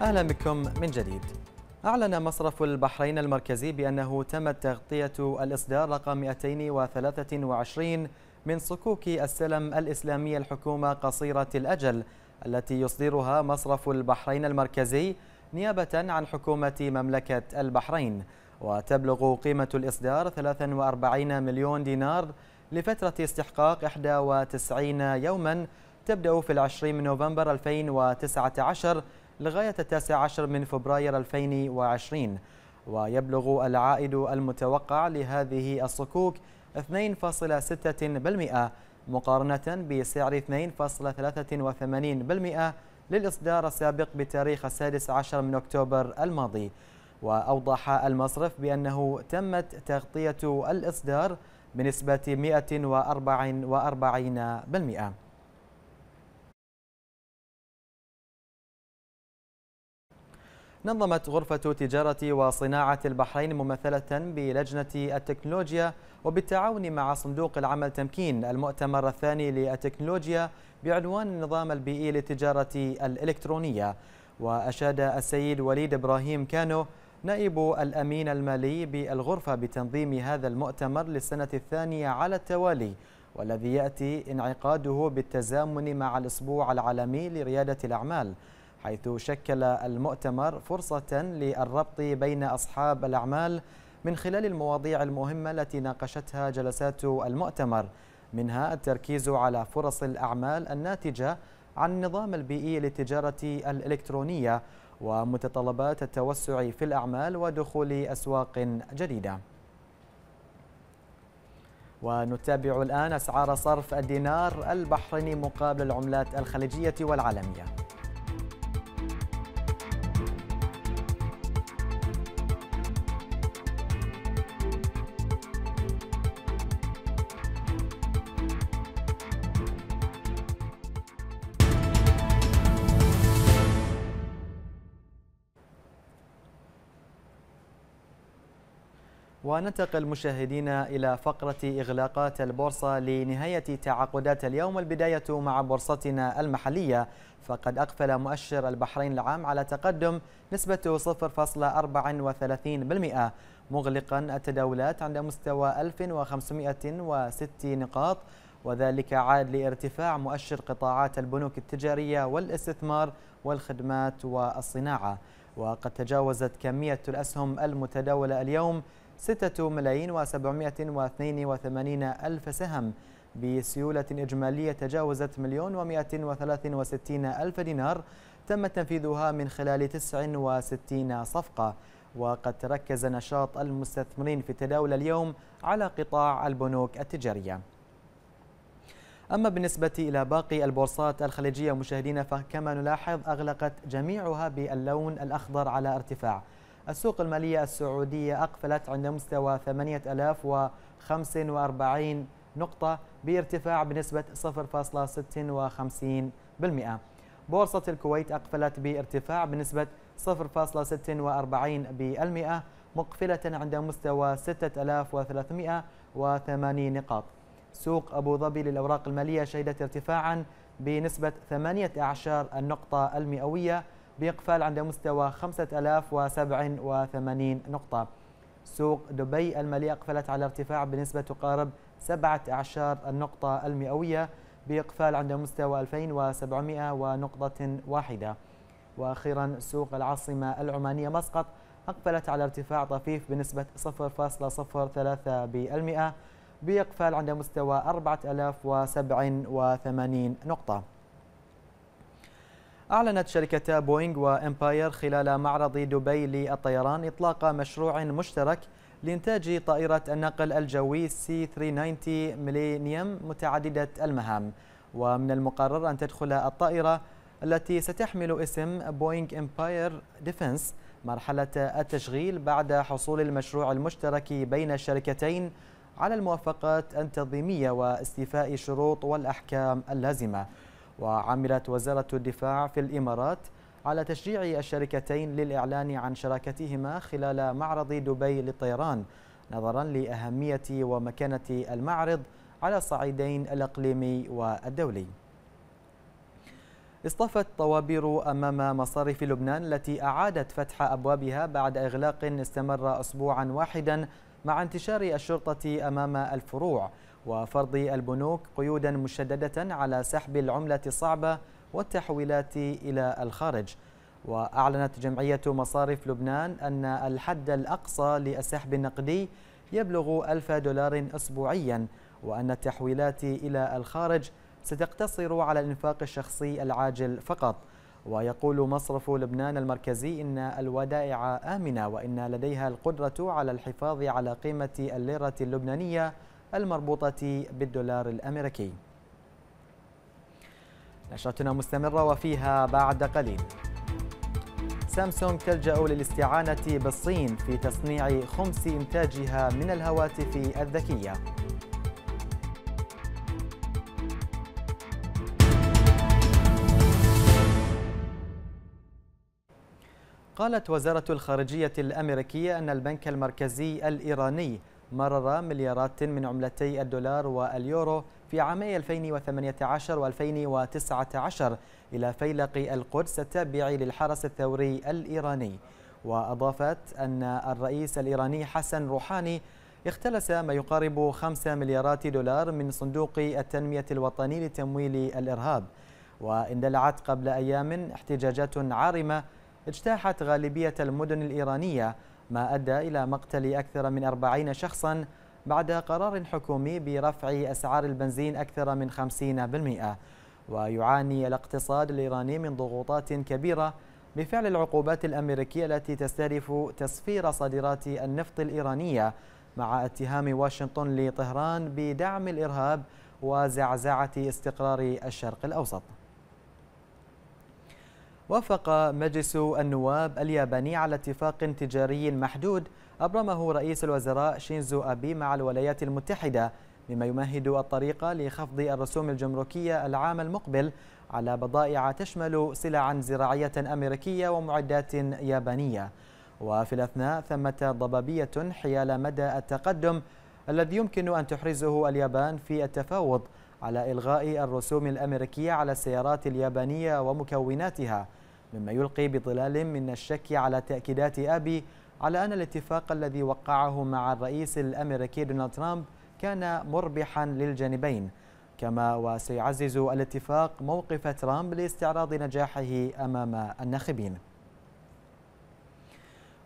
أهلا بكم من جديد أعلن مصرف البحرين المركزي بأنه تمت تغطية الإصدار رقم 223 من صكوك السلم الإسلامية الحكومة قصيرة الأجل التي يصدرها مصرف البحرين المركزي نيابة عن حكومة مملكة البحرين وتبلغ قيمة الإصدار 43 مليون دينار لفترة استحقاق 91 يوما تبدأ في العشرين من نوفمبر 2019 لغاية التاسع عشر من فبراير 2020 ويبلغ العائد المتوقع لهذه الصكوك 2.6% مقارنة بسعر 2.83% للإصدار السابق بتاريخ السادس عشر من أكتوبر الماضي وأوضح المصرف بأنه تمت تغطية الإصدار بنسبة 144% نظمت غرفة تجارة وصناعة البحرين ممثلة بلجنة التكنولوجيا وبالتعاون مع صندوق العمل تمكين المؤتمر الثاني للتكنولوجيا بعنوان النظام البيئي للتجارة الإلكترونية وأشاد السيد وليد إبراهيم كانو نائب الأمين المالي بالغرفة بتنظيم هذا المؤتمر للسنة الثانية على التوالي والذي يأتي انعقاده بالتزامن مع الأسبوع العالمي لريادة الأعمال حيث شكل المؤتمر فرصة للربط بين أصحاب الأعمال من خلال المواضيع المهمة التي ناقشتها جلسات المؤتمر منها التركيز على فرص الأعمال الناتجة عن النظام البيئي للتجارة الإلكترونية ومتطلبات التوسع في الأعمال ودخول أسواق جديدة ونتابع الآن أسعار صرف الدينار البحريني مقابل العملات الخليجية والعالمية وننتقل مشاهدينا إلى فقرة إغلاقات البورصة لنهاية تعاقدات اليوم البداية مع بورصتنا المحلية فقد أقفل مؤشر البحرين العام على تقدم نسبة 0.34% مغلقا التداولات عند مستوى 1506 نقاط وذلك عاد لارتفاع مؤشر قطاعات البنوك التجارية والاستثمار والخدمات والصناعة وقد تجاوزت كمية الأسهم المتداولة اليوم 6 ملايين و782 ألف سهم بسيولة إجمالية تجاوزت مليون و163 ألف دينار تم تنفيذها من خلال 69 صفقة وقد تركز نشاط المستثمرين في تداول اليوم على قطاع البنوك التجارية أما بالنسبة إلى باقي البورصات الخليجية مشاهدين فكما نلاحظ أغلقت جميعها باللون الأخضر على ارتفاع السوق المالية السعودية أقفلت عند مستوى 8045 نقطة بارتفاع بنسبة 0.56% بورصة الكويت أقفلت بارتفاع بنسبة 0.46% مقفلة عند مستوى 6380 نقاط سوق أبو ظبي للأوراق المالية شهدت ارتفاعا بنسبة 18 النقطة المئوية بإقفال عند مستوى 5087 نقطة سوق دبي المالية أقفلت على ارتفاع بنسبة تقارب 17 النقطة المئوية بإقفال عند مستوى 2700 ونقطة واحدة وأخيرا سوق العاصمة العمانية مسقط أقفلت على ارتفاع طفيف بنسبة 0.03% بإقفال عند مستوى 4087 نقطة أعلنت شركة بوينغ وإمباير خلال معرض دبي للطيران إطلاق مشروع مشترك لإنتاج طائرة النقل الجوي سي 390 ميلينيوم متعددة المهام ومن المقرر أن تدخل الطائرة التي ستحمل اسم بوينغ إمباير ديفنس مرحلة التشغيل بعد حصول المشروع المشترك بين الشركتين على الموافقات التنظيمية واستيفاء الشروط والأحكام اللازمة وعملت وزارة الدفاع في الإمارات على تشجيع الشركتين للإعلان عن شراكتهما خلال معرض دبي للطيران نظرا لأهمية ومكانة المعرض على الصعيدين الأقليمي والدولي اصطفت طوابير أمام مصارف لبنان التي أعادت فتح أبوابها بعد إغلاق استمر أسبوعا واحدا مع انتشار الشرطة أمام الفروع وفرض البنوك قيودا مشددة على سحب العملة الصعبة والتحويلات إلى الخارج وأعلنت جمعية مصارف لبنان أن الحد الأقصى للسحب النقدي يبلغ ألف دولار أسبوعيا وأن التحويلات إلى الخارج ستقتصر على الإنفاق الشخصي العاجل فقط ويقول مصرف لبنان المركزي إن الودائع آمنة وإن لديها القدرة على الحفاظ على قيمة الليرة اللبنانية المربوطة بالدولار الأمريكي نشرتنا مستمرة وفيها بعد قليل سامسونج تلجأ للاستعانة بالصين في تصنيع خمس إنتاجها من الهواتف الذكية قالت وزارة الخارجية الأمريكية أن البنك المركزي الإيراني مرر مليارات من عملتي الدولار واليورو في عامي 2018 و2019 إلى فيلق القدس التابع للحرس الثوري الإيراني وأضافت أن الرئيس الإيراني حسن روحاني اختلس ما يقارب 5 مليارات دولار من صندوق التنمية الوطني لتمويل الإرهاب واندلعت قبل أيام احتجاجات عارمة اجتاحت غالبية المدن الإيرانية ما أدى إلى مقتل أكثر من 40 شخصا بعد قرار حكومي برفع أسعار البنزين أكثر من 50% ويعاني الاقتصاد الإيراني من ضغوطات كبيرة بفعل العقوبات الأمريكية التي تستهدف تصفير صادرات النفط الإيرانية مع اتهام واشنطن لطهران بدعم الإرهاب وزعزعة استقرار الشرق الأوسط وافق مجلس النواب الياباني على اتفاق تجاري محدود أبرمه رئيس الوزراء شينزو أبي مع الولايات المتحدة مما يمهد الطريق لخفض الرسوم الجمركية العام المقبل على بضائع تشمل سلعا زراعية أمريكية ومعدات يابانية وفي الأثناء ثمة ضبابية حيال مدى التقدم الذي يمكن أن تحرزه اليابان في التفاوض على إلغاء الرسوم الأمريكية على السيارات اليابانية ومكوناتها مما يلقي بظلال من الشك على تأكيدات أبي على أن الاتفاق الذي وقعه مع الرئيس الأمريكي دونالد ترامب كان مربحا للجانبين كما وسيعزز الاتفاق موقف ترامب لاستعراض نجاحه أمام الناخبين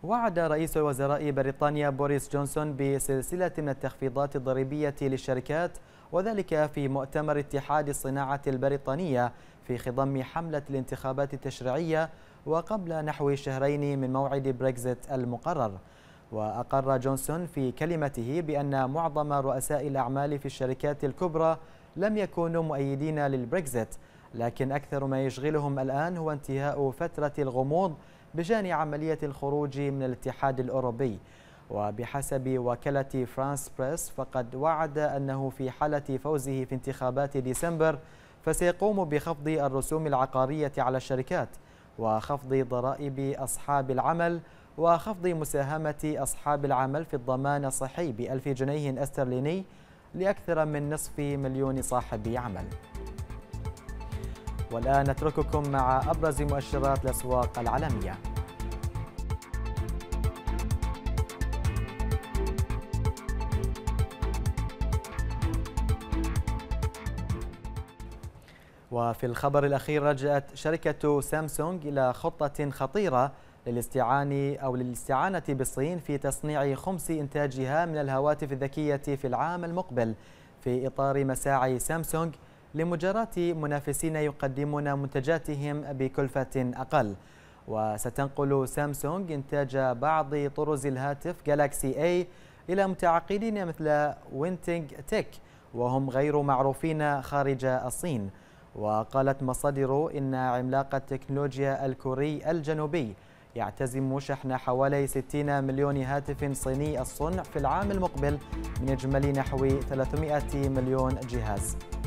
وعد رئيس وزراء بريطانيا بوريس جونسون بسلسلة من التخفيضات الضريبية للشركات وذلك في مؤتمر اتحاد الصناعة البريطانية في خضم حملة الانتخابات التشريعية وقبل نحو شهرين من موعد بريكزيت المقرر وأقر جونسون في كلمته بأن معظم رؤساء الأعمال في الشركات الكبرى لم يكونوا مؤيدين للبريكزيت لكن أكثر ما يشغلهم الآن هو انتهاء فترة الغموض بشان عملية الخروج من الاتحاد الأوروبي وبحسب وكالة فرانس بريس فقد وعد أنه في حالة فوزه في انتخابات ديسمبر فسيقوم بخفض الرسوم العقارية على الشركات وخفض ضرائب أصحاب العمل وخفض مساهمة أصحاب العمل في الضمان الصحي بألف جنيه استرليني لأكثر من نصف مليون صاحب عمل والآن نترككم مع أبرز مؤشرات الأسواق العالمية وفي الخبر الأخير رجعت شركة سامسونج إلى خطة خطيرة للاستعانة أو للاستعانة بالصين في تصنيع خمس إنتاجها من الهواتف الذكية في العام المقبل في إطار مساعي سامسونج لمجاراة منافسين يقدمون منتجاتهم بكلفة أقل وستنقل سامسونج إنتاج بعض طرز الهاتف جالاكسي أي إلى متعاقدين مثل وينتينج تيك وهم غير معروفين خارج الصين وقالت مصادر إن عملاق التكنولوجيا الكوري الجنوبي يعتزم شحن حوالي 60 مليون هاتف صيني الصنع في العام المقبل من إجمالي نحو 300 مليون جهاز